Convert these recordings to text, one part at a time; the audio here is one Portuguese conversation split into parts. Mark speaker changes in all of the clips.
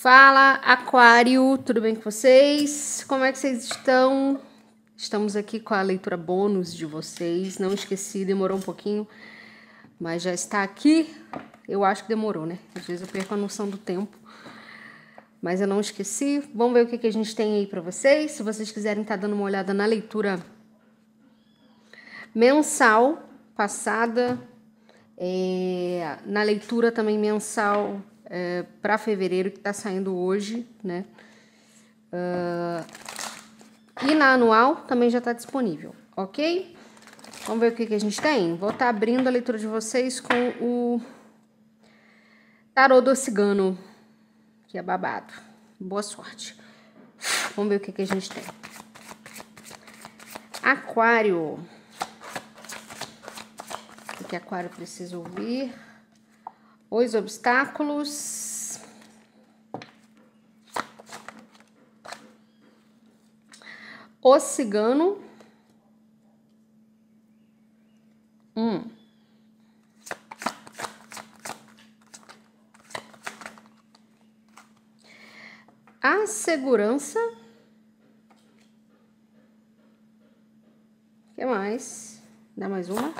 Speaker 1: Fala, Aquário, tudo bem com vocês? Como é que vocês estão? Estamos aqui com a leitura bônus de vocês. Não esqueci, demorou um pouquinho, mas já está aqui. Eu acho que demorou, né? Às vezes eu perco a noção do tempo, mas eu não esqueci. Vamos ver o que, a gente tem aí para vocês. Se vocês quiserem estar tá dando uma olhada na leitura mensal passada, é, na leitura também mensal é, eh, para fevereiro, que está saindo hoje, né? Uh, e na anual também já está disponível, ok? Vamos ver o que, que a gente tem. Vou estar tá abrindo a leitura de vocês com o Tarô do Cigano, que é babado. Boa sorte. Vamos ver o que, que a gente tem. Aquário. O que, Aquário precisa ouvir? os obstáculos. O cigano. Um. A segurança. O que mais? Dá mais uma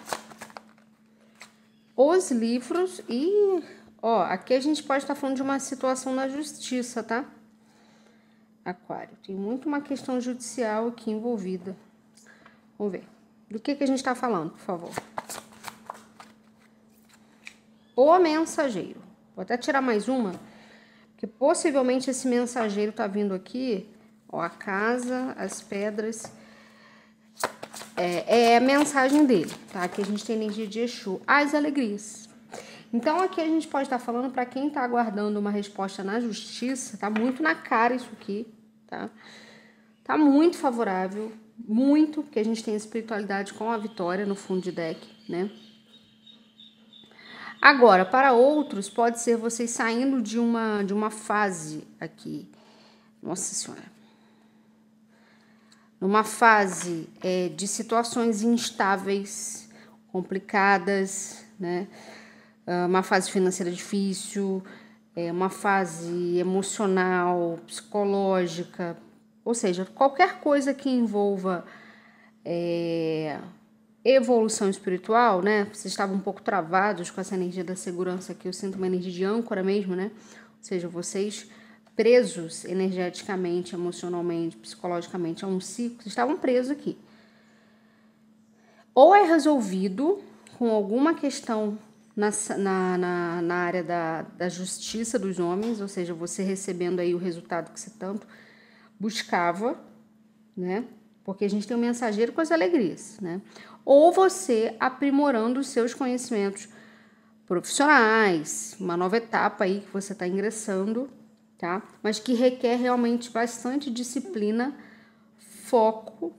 Speaker 1: os livros e, ó, aqui a gente pode estar tá falando de uma situação na justiça, tá? Aquário, tem muito uma questão judicial aqui envolvida. Vamos ver. Do que, que a gente está falando, por favor? O mensageiro. Vou até tirar mais uma, que possivelmente esse mensageiro está vindo aqui, ó, a casa, as pedras é, é a mensagem dele, tá? Que a gente tem energia de Exu, as alegrias. Então aqui a gente pode estar falando para quem está aguardando uma resposta na justiça, tá muito na cara isso aqui, tá? Tá muito favorável, muito, porque a gente tem espiritualidade com a vitória no fundo de deck, né? Agora, para outros, pode ser vocês saindo de uma de uma fase aqui. Nossa Senhora numa fase é, de situações instáveis, complicadas, né? Ah, uma fase financeira difícil, é, uma fase emocional, psicológica, ou seja, qualquer coisa que envolva é, evolução espiritual, né? Vocês estavam um pouco travados com essa energia da segurança que eu sinto uma energia de âncora mesmo, né? Ou seja, vocês presos energeticamente, emocionalmente, psicologicamente a um ciclo, estavam presos aqui. Ou é resolvido com alguma questão na, na, na, área da, da justiça dos homens, ou seja, você recebendo aí o resultado que você tanto buscava, né? Porque a gente tem um mensageiro com as alegrias, né? Ou você aprimorando os seus conhecimentos profissionais, uma nova etapa aí que você está ingressando, tá? Mas que requer realmente bastante disciplina, foco,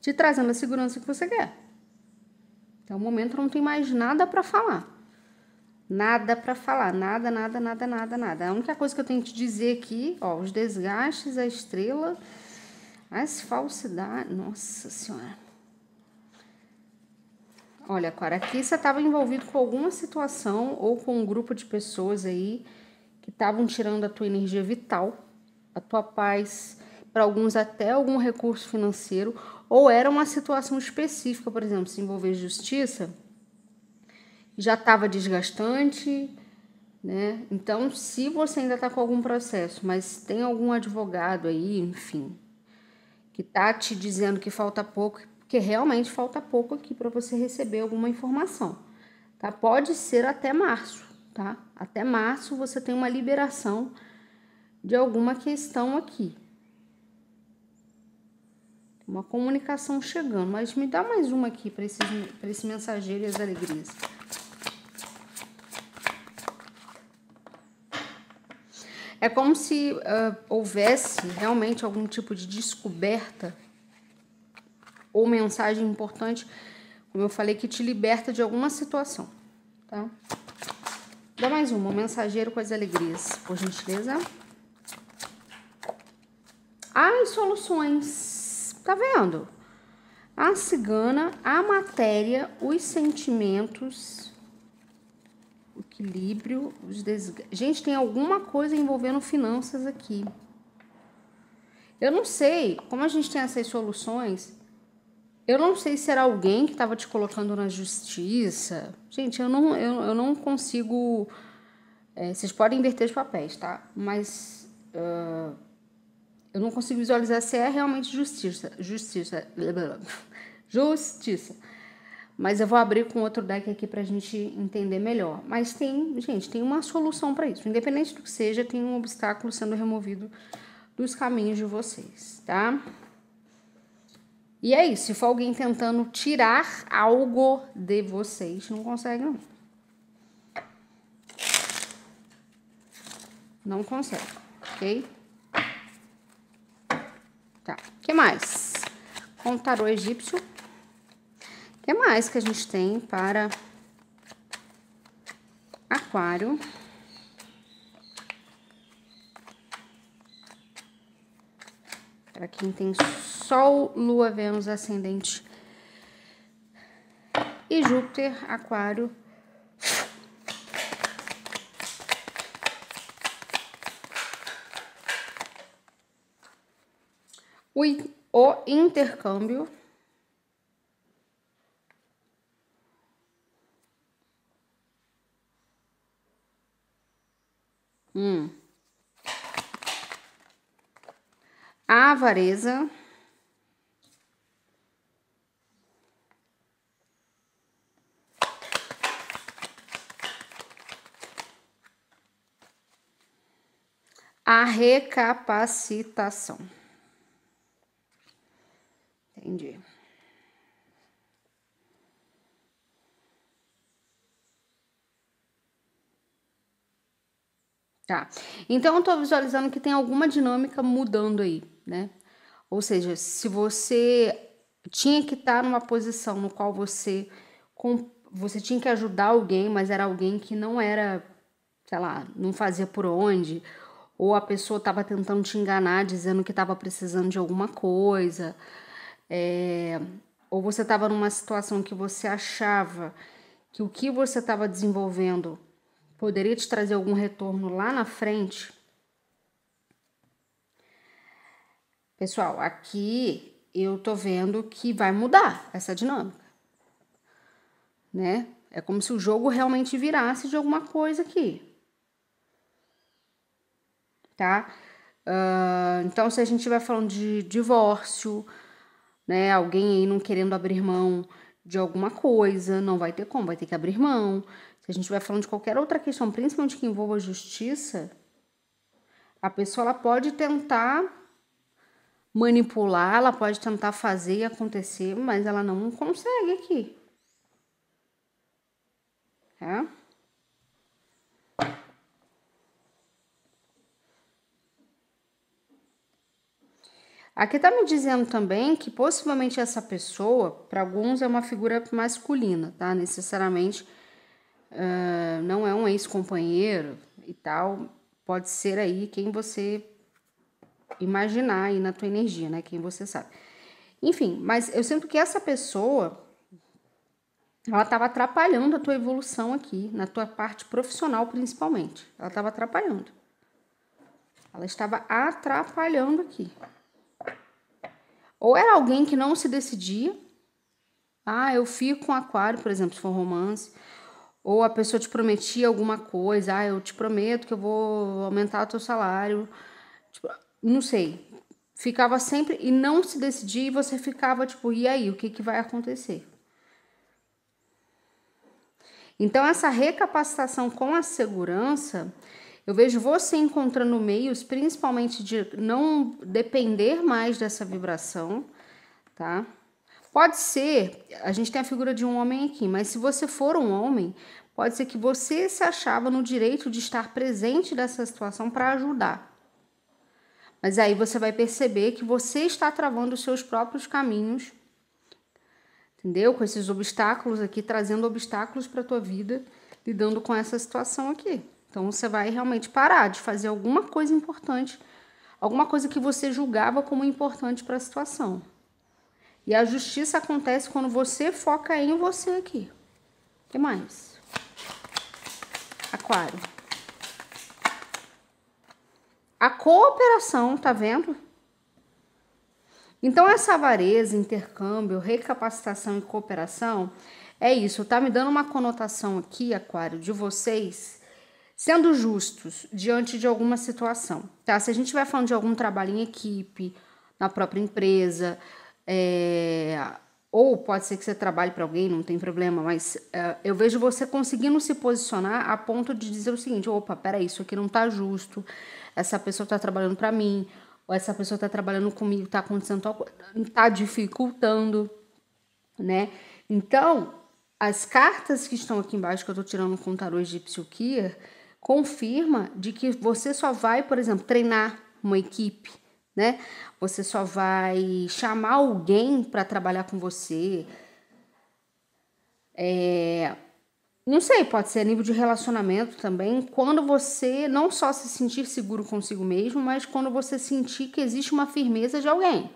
Speaker 1: te trazendo a segurança que você quer. Até o momento não tem mais nada para falar. Nada para falar, nada, nada, nada, nada, nada. A única coisa que eu tenho que te dizer aqui, ó, os desgastes, a estrela, as falsidades, nossa senhora. Olha, cara, aqui você estava envolvido com alguma situação ou com um grupo de pessoas aí que estavam tirando a tua energia vital, a tua paz, para alguns até algum recurso financeiro, ou era uma situação específica, por exemplo, se envolver justiça, já estava desgastante, né? Então, se você ainda está com algum processo, mas tem algum advogado aí, enfim, que tá te dizendo que falta pouco, porque realmente falta pouco aqui para você receber alguma informação, tá? Pode ser até março, tá? Até março você tem uma liberação de alguma questão aqui. Uma comunicação chegando, mas me dá mais uma aqui para esse mensageiro e as alegrias. É como se uh, houvesse realmente algum tipo de descoberta ou mensagem importante, como eu falei, que te liberta de alguma situação, tá? Dá mais uma, mensageiro com as alegrias, por gentileza. Ai, soluções. Tá vendo? A cigana, a matéria, os sentimentos, o equilíbrio, os desg. Gente, tem alguma coisa envolvendo finanças aqui. Eu não sei, como a gente tem essas soluções, eu não sei se era alguém que estava te colocando na justiça. Gente, eu não, eu, eu não consigo. É, vocês podem inverter os papéis, tá? Mas uh, eu não consigo visualizar se é realmente justiça. Justiça. Justiça. Mas eu vou abrir com outro deck aqui para a gente entender melhor. Mas tem, gente, tem uma solução para isso. Independente do que seja, tem um obstáculo sendo removido dos caminhos de vocês, tá? E é isso, se for alguém tentando tirar algo de vocês, não consegue não. Não consegue, ok? Tá, o que mais? Contar o tarô egípcio. O que mais que a gente tem para aquário? Para quem tem Sol, Lua, Vênus, Ascendente e Júpiter, Aquário. O, intercâmbio. Hum. A avareza. a recapacitação. Entendi. Tá. Então, eu tô visualizando que tem alguma dinâmica mudando aí, né? Ou seja, se você tinha que estar tá numa posição no qual você você tinha que ajudar alguém, mas era alguém que não era, sei lá, não fazia por onde, ou a pessoa estava tentando te enganar, dizendo que estava precisando de alguma coisa, é, ou você estava numa situação que você achava que o que você estava desenvolvendo poderia te trazer algum retorno lá na frente. Pessoal, aqui eu tô vendo que vai mudar essa dinâmica, né? É como se o jogo realmente virasse de alguma coisa aqui tá? Uh, então, se a gente vai falando de divórcio, né? Alguém aí não querendo abrir mão de alguma coisa, não vai ter como, vai ter que abrir mão. Se a gente vai falando de qualquer outra questão, principalmente que envolva justiça, a pessoa ela pode tentar manipular, ela pode tentar fazer acontecer, mas ela não consegue aqui. Tá? É? Aqui está me dizendo também que possivelmente essa pessoa, para alguns, é uma figura masculina, tá? Necessariamente uh, não é um ex-companheiro e tal. Pode ser aí quem você imaginar aí na tua energia, né? Quem você sabe. Enfim, mas eu sinto que essa pessoa ela estava atrapalhando a tua evolução aqui, na tua parte profissional principalmente. Ela estava atrapalhando. Ela estava atrapalhando aqui. Ou era alguém que não se decidia. Ah, eu fico com aquário, por exemplo, se for romance. Ou a pessoa te prometia alguma coisa. Ah, eu te prometo que eu vou aumentar o teu salário. Tipo, não sei. Ficava sempre e não se decidia e você ficava tipo, e aí, o que, que vai acontecer? Então, essa recapacitação com a segurança eu vejo você encontrando meios, principalmente de não depender mais dessa vibração, tá? Pode ser, a gente tem a figura de um homem aqui, mas se você for um homem, pode ser que você se achava no direito de estar presente dessa situação para ajudar. Mas aí você vai perceber que você está travando os seus próprios caminhos, entendeu? Com esses obstáculos aqui, trazendo obstáculos para a tua vida, lidando com essa situação aqui. Então você vai realmente parar de fazer alguma coisa importante, alguma coisa que você julgava como importante para a situação. E a justiça acontece quando você foca em você aqui. O que mais? Aquário. A cooperação, tá vendo? Então, essa avareza, intercâmbio, recapacitação e cooperação é isso. Tá me dando uma conotação aqui, Aquário, de vocês sendo justos diante de alguma situação, tá? Se a gente vai falando de algum trabalho em equipe, na própria empresa, é, ou pode ser que você trabalhe para alguém, não tem problema, mas é, eu vejo você conseguindo se posicionar a ponto de dizer o seguinte: opa, peraí, isso aqui não tá justo, essa pessoa está trabalhando para mim, ou essa pessoa está trabalhando comigo, está acontecendo tal coisa, tá dificultando, né? Então, as cartas que estão aqui embaixo que eu estou tirando com o tarô egípcio Kier, confirma de que você só vai, por exemplo, treinar uma equipe, né? Você só vai chamar alguém para trabalhar com você. É, não sei, pode ser a nível de relacionamento também, quando você não só se sentir seguro consigo mesmo, mas quando você sentir que existe uma firmeza de alguém.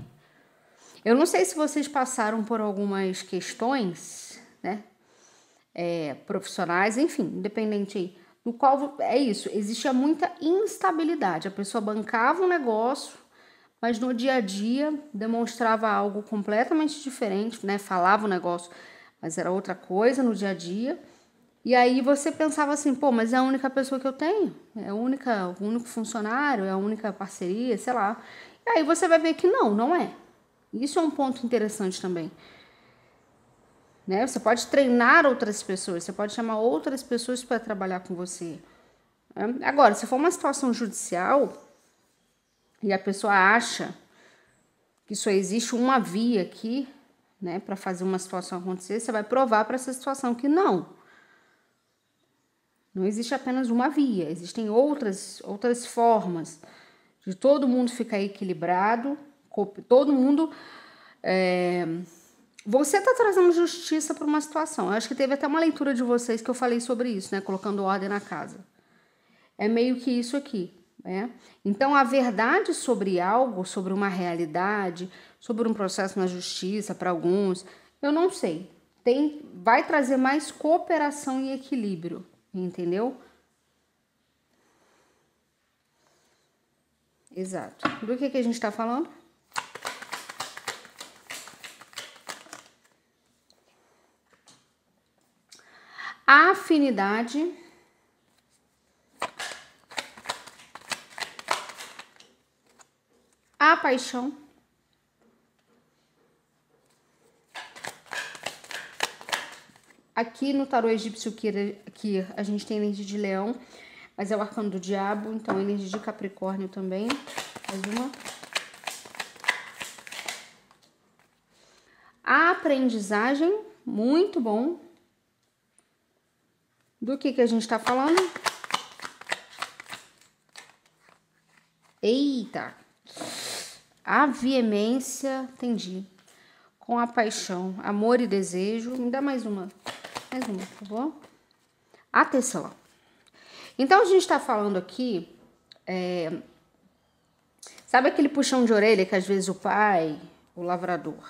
Speaker 1: Eu não sei se vocês passaram por algumas questões, né? É, profissionais, enfim, independente aí no qual é isso, existia muita instabilidade. A pessoa bancava um negócio, mas no dia a dia demonstrava algo completamente diferente, né? Falava o um negócio, mas era outra coisa no dia a dia. E aí você pensava assim, pô, mas é a única pessoa que eu tenho, é a única, o único funcionário, é a única parceria, sei lá. E aí você vai ver que não, não é. Isso é um ponto interessante também. Né? Você pode treinar outras pessoas, você pode chamar outras pessoas para trabalhar com você. Hum, agora, se for uma situação judicial e a pessoa acha que só existe uma via aqui, né, para fazer uma situação acontecer, você vai provar para essa situação que não. Não existe apenas uma via, existem outras outras formas de todo mundo ficar equilibrado, todo mundo é, você está trazendo justiça para uma situação. Eu acho que teve até uma leitura de vocês que eu falei sobre isso, né? Colocando ordem na casa. É meio que isso aqui, né? Então, a verdade sobre algo, sobre uma realidade, sobre um processo na justiça para alguns, eu não sei. Tem, vai trazer mais cooperação e equilíbrio, entendeu? Exato. Do que, que a gente está falando? A afinidade a paixão Aqui no tarô egípcio que, que a gente tem energia de leão, mas é o arcano do diabo, então energia de capricórnio também. Mais uma. A aprendizagem, muito bom. Do que que a gente tá falando? Eita! A veemência, entendi. Com a paixão, amor e desejo. Me dá mais uma. Mais uma, tá bom? Atenção. Então a gente tá falando aqui. É, sabe aquele puxão de orelha que às vezes o pai, o lavrador,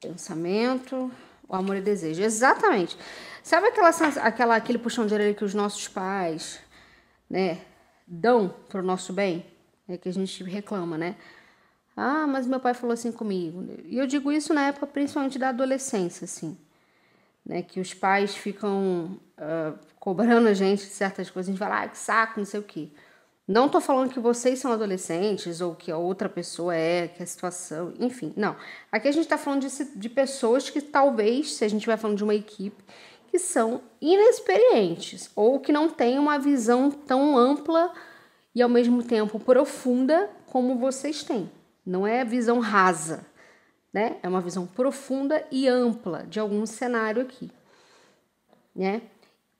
Speaker 1: pensamento, o amor e é desejo. Exatamente. Sabe aquela, aquela, aquele puxão de orelha que os nossos pais né, dão para o nosso bem? É que a gente reclama, né? Ah, mas meu pai falou assim comigo. E eu digo isso na época, principalmente da adolescência, assim. Né, que os pais ficam uh, cobrando a gente de certas coisas. A gente fala, ah, que saco, não sei o quê. Não estou falando que vocês são adolescentes ou que a outra pessoa é, que a situação, enfim, não. Aqui a gente está falando de, de pessoas que talvez, se a gente vai falando de uma equipe, que são inexperientes ou que não têm uma visão tão ampla e ao mesmo tempo profunda como vocês têm. Não é visão rasa, né? É uma visão profunda e ampla de algum cenário aqui, né?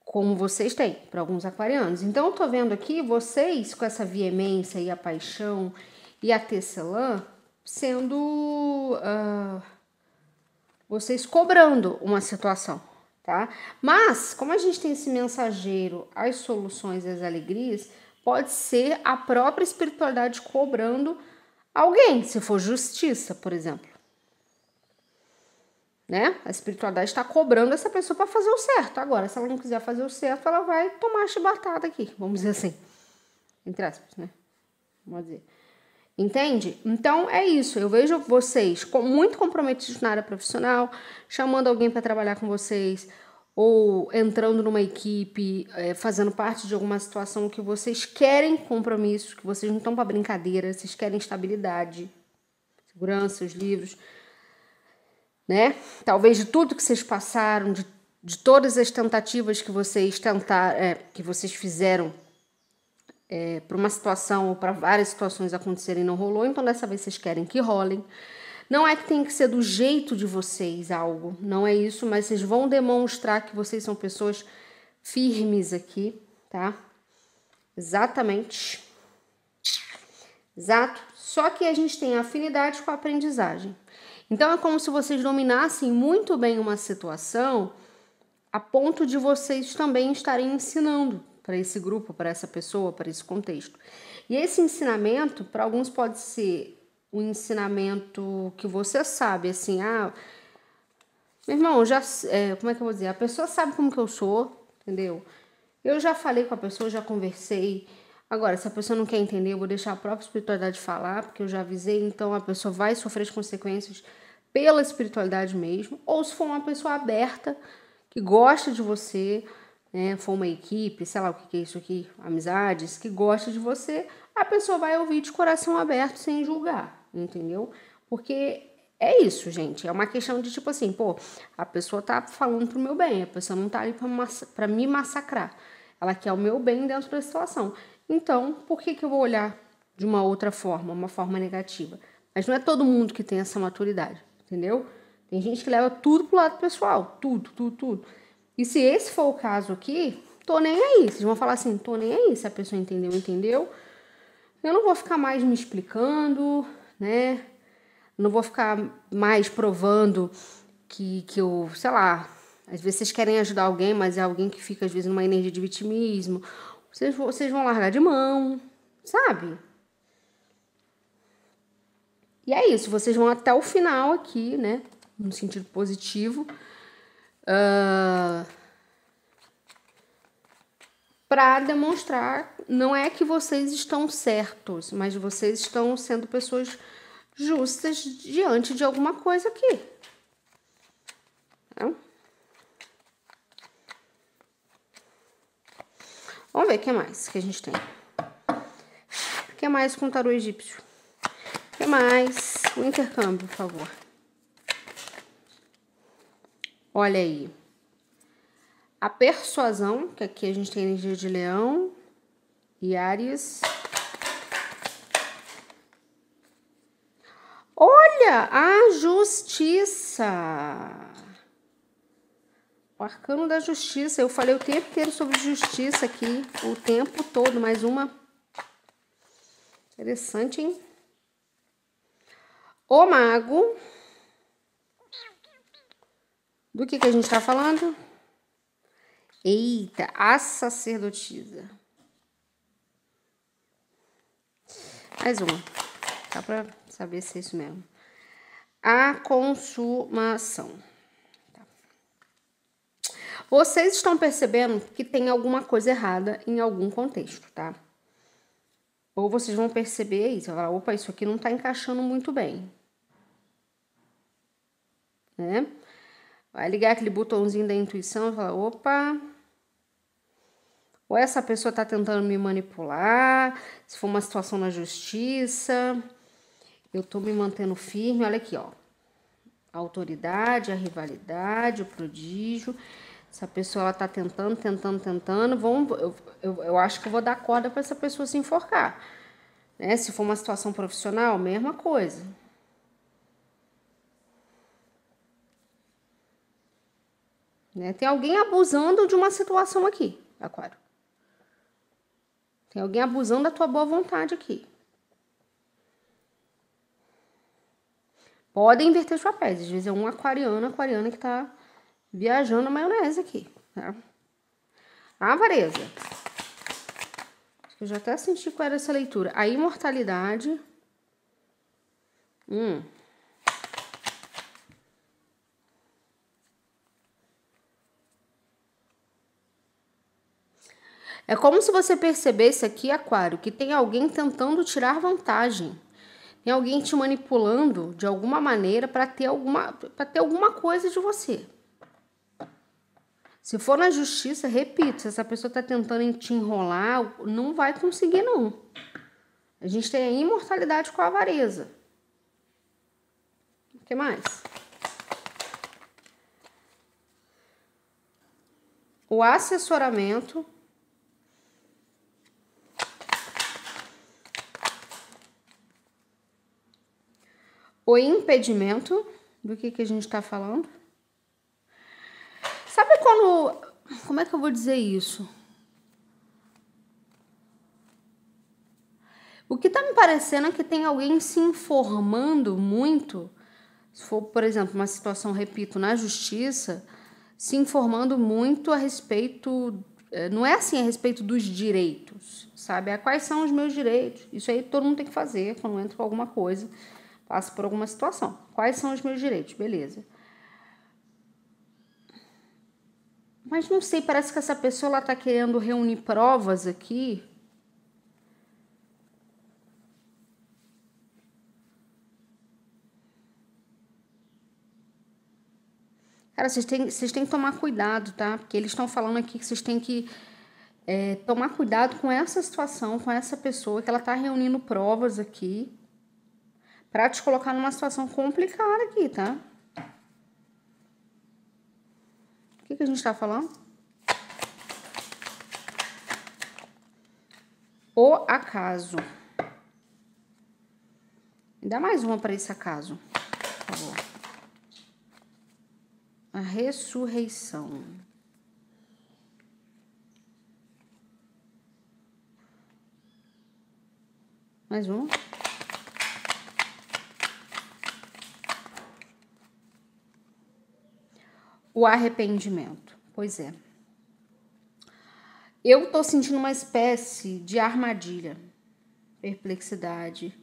Speaker 1: como vocês têm, para alguns aquarianos. Então, eu tô vendo aqui vocês com essa veemência e a paixão e a tecelã sendo. Uh, vocês cobrando uma situação, tá? Mas, como a gente tem esse mensageiro, as soluções e as alegrias, pode ser a própria espiritualidade cobrando alguém, se for justiça, por exemplo né? A espiritualidade está cobrando essa pessoa para fazer o certo. Agora, se ela não quiser fazer o certo, ela vai tomar a chibatada aqui, vamos dizer assim. Entre aspas, né? Vamos dizer. Entende? Então é isso. Eu vejo vocês muito comprometidos na área profissional, chamando alguém para trabalhar com vocês, ou entrando numa equipe, é, fazendo parte de alguma situação que vocês querem compromissos, que vocês não estão para brincadeira, vocês querem estabilidade, segurança, os livros né? Talvez de tudo que vocês passaram, de, de todas as tentativas que vocês tentaram, é, que vocês fizeram é, para uma situação ou para várias situações acontecerem não rolou, então dessa vez vocês querem que rolem. Não é que tem que ser do jeito de vocês algo, não é isso, mas vocês vão demonstrar que vocês são pessoas firmes aqui, tá? Exatamente. Exato. Só que a gente tem afinidade com a aprendizagem. Então é como se vocês dominassem muito bem uma situação a ponto de vocês também estarem ensinando para esse grupo, para essa pessoa, para esse contexto. E esse ensinamento, para alguns pode ser o um ensinamento que você sabe, assim, ah, meu irmão, já, é, como é que eu vou dizer? A pessoa sabe como que eu sou, entendeu? Eu já falei com a pessoa, já conversei, Agora, se a pessoa não quer entender, eu vou deixar a própria espiritualidade falar, porque eu já avisei, então a pessoa vai sofrer as consequências pela espiritualidade mesmo. Ou se for uma pessoa aberta, que gosta de você, né, for uma equipe, sei lá o que é isso aqui, amizades, que gosta de você, a pessoa vai ouvir de coração aberto sem julgar, entendeu? Porque é isso, gente. É uma questão de tipo assim, pô, a pessoa tá falando pro meu bem, a pessoa não tá ali pra, massa pra me massacrar. Ela quer o meu bem dentro da situação. Então, por que, que eu vou olhar de uma outra forma, uma forma negativa? Mas não é todo mundo que tem essa maturidade, entendeu? Tem gente que leva tudo pro lado pessoal, tudo, tudo, tudo. E se esse for o caso aqui, tô nem aí. Vocês vão falar assim, tô nem aí. Se a pessoa entendeu, entendeu. Eu não vou ficar mais me explicando, né? Não vou ficar mais provando que, que eu, sei lá, às vezes vocês querem ajudar alguém, mas é alguém que fica, às vezes, numa energia de vitimismo, vocês, vocês vão largar de mão, sabe? E é isso, vocês vão até o final aqui, né? No sentido positivo. Uh, ah, para demonstrar, não é que vocês estão certos, mas vocês estão sendo pessoas justas diante de alguma coisa aqui. Não? Vamos ver o que mais que a gente tem. O que mais com o tarô egípcio? O que mais? O intercâmbio, por favor. Olha aí. A persuasão, que aqui a gente tem energia de leão e Aries. Olha, a justiça. O arcano da justiça. Eu falei o tempo inteiro sobre justiça aqui. O tempo todo. Mais uma. Interessante, hein? O mago. Do que, que a gente está falando? Eita, a sacerdotisa. Mais uma. Só para saber se é isso mesmo. A consumação. Vocês estão percebendo que tem alguma coisa errada em algum contexto, tá? Ou vocês vão perceber isso, falar, opa, isso aqui não está encaixando muito bem. Né? Vai ligar aquele botãozinho da intuição e falar, opa, ou essa pessoa está tentando me manipular, se for uma situação na justiça, eu estou me mantendo firme. Olha aqui, ó. A autoridade, a rivalidade, o prodígio. Essa pessoa ela tá tentando, tentando, tentando. Vamos, eu, eu, eu acho que vou dar corda para essa pessoa se enforcar. Né? Se for uma situação profissional, mesma coisa. Né? Tem alguém abusando de uma situação aqui, Aquário. Tem alguém abusando da tua boa vontade aqui. Podem inverter os papéis. Às vezes é um aquariano, aquariana que está viajando a maionese aqui, tá? A avareza. Acho que eu já até senti qual era essa leitura. A imortalidade. Hum. É como se você percebesse aqui, Aquário, que tem alguém tentando tirar vantagem. Tem alguém te manipulando de alguma maneira para ter alguma para ter alguma coisa de você. Se for na justiça, repito, se essa pessoa está tentando te enrolar, não vai conseguir, não. A gente tem a imortalidade com a avareza. O que mais? O assessoramento. O impedimento do que, que a gente está falando quando. Como é que eu vou dizer isso? O que tá me parecendo é que tem alguém se informando muito, se for, por exemplo, uma situação, repito, na justiça, se informando muito a respeito. É, não é assim a respeito dos direitos, sabe? É quais são os meus direitos. Isso aí todo mundo tem que fazer quando entra com alguma coisa, passa por alguma situação. Quais são os meus direitos? Beleza. Mas não sei, parece que essa pessoa está querendo reunir provas aqui. Cara, vocês têm, vocês têm que tomar cuidado, tá? Porque eles estão falando aqui que vocês têm que é, tomar cuidado com essa situação, com essa pessoa, que ela tá reunindo provas aqui para te colocar numa situação complicada aqui, tá? que, que a gente está falando? O acaso. Me dá mais uma para esse acaso, por favor. A ressurreição. Mais um. o arrependimento. Pois é. Eu estou sentindo uma espécie de armadilha, perplexidade,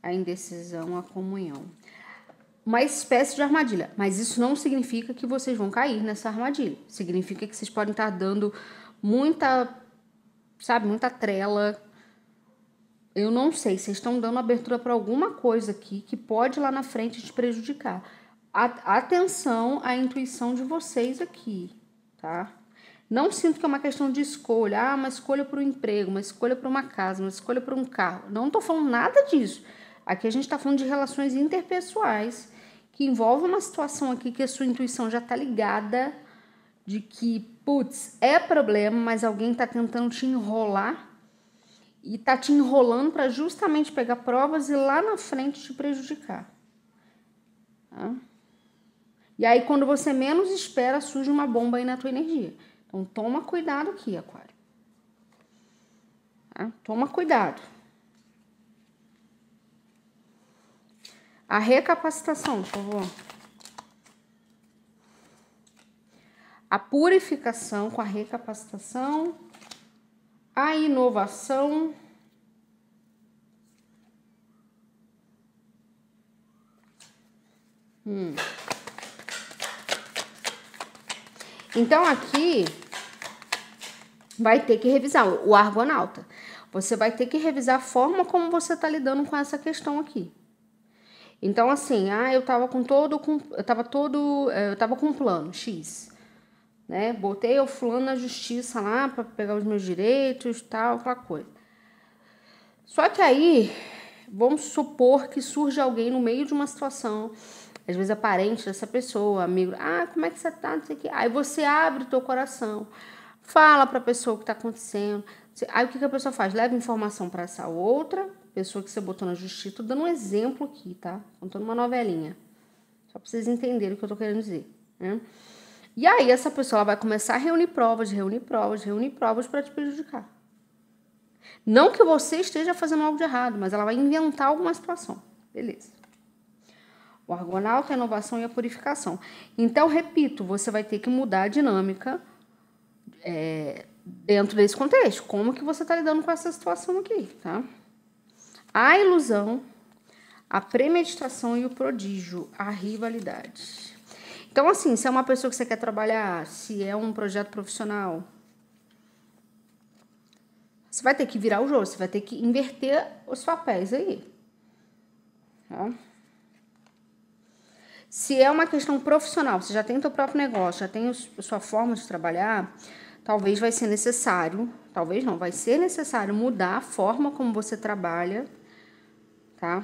Speaker 1: a indecisão, a comunhão. Uma espécie de armadilha, mas isso não significa que vocês vão cair nessa armadilha. Significa que vocês podem estar dando muita, sabe, muita trela. Eu não sei, vocês estão dando abertura para alguma coisa aqui que pode lá na frente te prejudicar atenção à intuição de vocês aqui, tá? Não sinto que é uma questão de escolha. Ah, uma escolha para um emprego, uma escolha para uma casa, uma escolha para um carro. Não estou falando nada disso. Aqui a gente está falando de relações interpessoais que envolve uma situação aqui que a sua intuição já está ligada de que, putz, é problema, mas alguém está tentando te enrolar e está te enrolando para justamente pegar provas e lá na frente te prejudicar. E aí, quando você menos espera, surge uma bomba aí na tua energia. Então, toma cuidado aqui, Aquário. Tá? Toma cuidado. A recapacitação, por favor. A purificação com a recapacitação. A inovação. Hum. Então, aqui vai ter que revisar o argonauta. Você vai ter que revisar a forma como você está lidando com essa questão aqui. Então, assim, ah, eu estava com todo, eu tava todo, eh, eu tava com um plano X, né? Botei o fulano na justiça lá para pegar os meus direitos, tal, aquela coisa. Só que aí, vamos supor que surge alguém no meio de uma situação às vezes a parente dessa pessoa, amigo, ah, como é que você tá, não sei o que Aí você abre o teu coração, fala para a pessoa o que está acontecendo. Aí o que, que a pessoa faz? Leva informação para essa outra pessoa que você botou na justiça. Tô dando um exemplo aqui, tá? Contando uma novelinha. Só para vocês entenderem o que eu tô querendo dizer, né? E aí essa pessoa vai começar a reunir provas, reunir provas, reunir provas para te prejudicar. Não que você esteja fazendo algo de errado, mas ela vai inventar alguma situação. Beleza o argonauta, a inovação e a purificação. Então, repito, você vai ter que mudar a dinâmica é, dentro desse contexto. Como que você está lidando com essa situação aqui, tá? A ilusão, a premeditação e o prodígio, a rivalidade. Então, assim, se é uma pessoa que você quer trabalhar, se é um projeto profissional, você vai ter que virar o jogo, você vai ter que inverter os papéis aí. Tá? Se é uma questão profissional, você já tem o seu próprio negócio, já tem a sua forma de trabalhar, talvez vai ser necessário, talvez não, vai ser necessário mudar a forma como você trabalha, tá?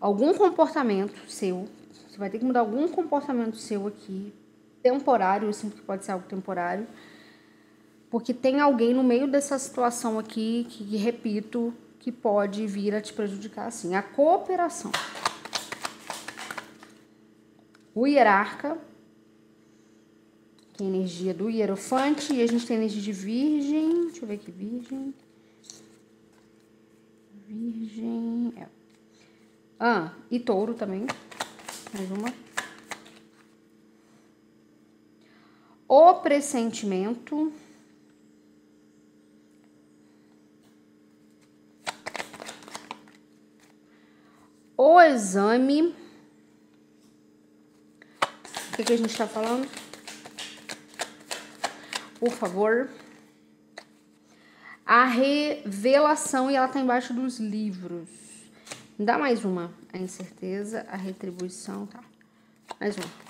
Speaker 1: Algum comportamento seu, você vai ter que mudar algum comportamento seu aqui, temporário, eu sinto que pode ser algo temporário, porque tem alguém no meio dessa situação aqui que, que repito, que pode vir a te prejudicar assim. A cooperação o hierarca, que é a energia do hierofante, e a gente tem a energia de virgem, deixa eu ver aqui, virgem, virgem, é. ah, e touro também, mais uma. O pressentimento, o exame, o que, que a gente tá falando. Por favor. A revelação, e ela tá embaixo dos livros. Dá mais uma. A incerteza, a retribuição, tá? Mais uma.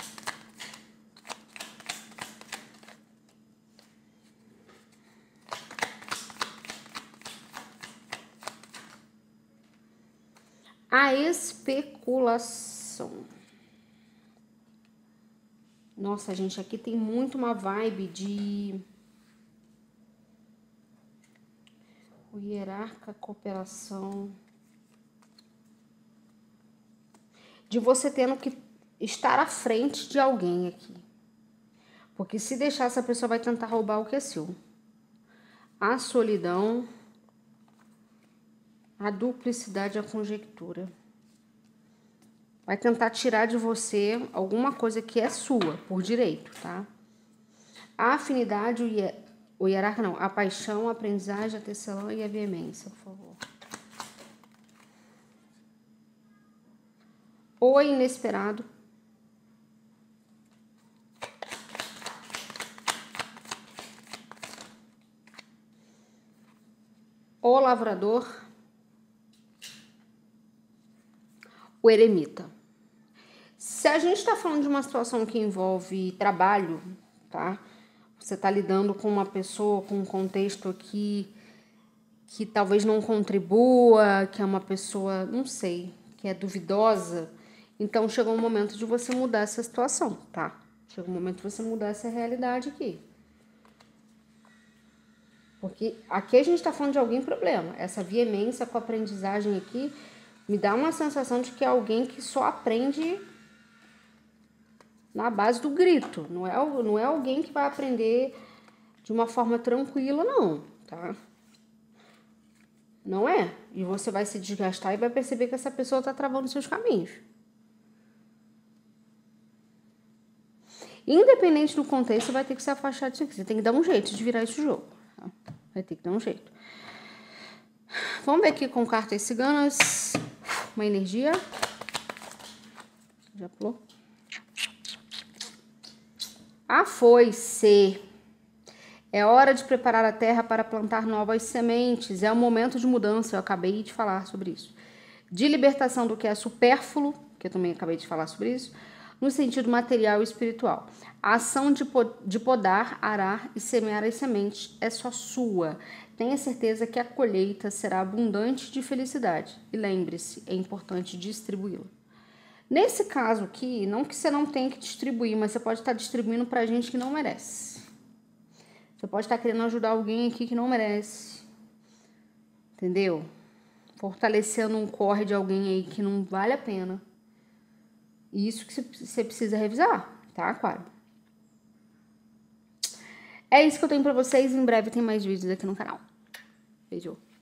Speaker 1: A especulação. Nossa, gente, aqui tem muito uma vibe de. O hierarca cooperação. De você tendo que estar à frente de alguém aqui. Porque se deixar, essa pessoa vai tentar roubar o que é seu. A solidão. A duplicidade, a conjectura vai tentar tirar de você alguma coisa que é sua, por direito, tá? A afinidade, o, hier... o hierarca não, a paixão, a aprendizagem, a tecelão e a veemência, por favor. O inesperado. O lavrador. O eremita. Se a gente está falando de uma situação que envolve trabalho, tá? Você está lidando com uma pessoa, com um contexto aqui que talvez não contribua, que é uma pessoa, não sei, que é duvidosa. Então chegou o momento de você mudar essa situação, tá? Chegou o momento de você mudar essa realidade aqui. Porque aqui a gente está falando de alguém problema. Essa veemência com a aprendizagem aqui me dá uma sensação de que é alguém que só aprende na base do grito. Não é, não é alguém que vai aprender de uma forma tranquila, não, tá? Não é. E você vai se desgastar e vai perceber que essa pessoa está travando seus caminhos. Independente do contexto, vai ter que se afastar disso aqui. Você tem que dar um jeito de virar esse jogo. Tá? Vai ter que dar um jeito. Vamos ver aqui com cartas ciganas. Uma energia. Já pulou? A ah, C. É hora de preparar a terra para plantar novas sementes. É o momento de mudança. Eu acabei de falar sobre isso. De libertação do que é supérfluo, que eu também acabei de falar sobre isso, no sentido material e espiritual. A ação de, de podar, arar e semear as sementes é só sua. Tenha certeza que a colheita será abundante de felicidade. E lembre-se, é importante distribuí-la. Nesse caso aqui, não que você não tenha que distribuir, mas você pode estar distribuindo para gente que não merece. Você pode estar querendo ajudar alguém aqui que não merece. Entendeu? Fortalecendo um corre de alguém aí que não vale a pena. Isso que você precisa revisar, tá, Aquário? É isso que eu tenho para vocês. Em breve tem mais vídeos aqui no canal. Beijo.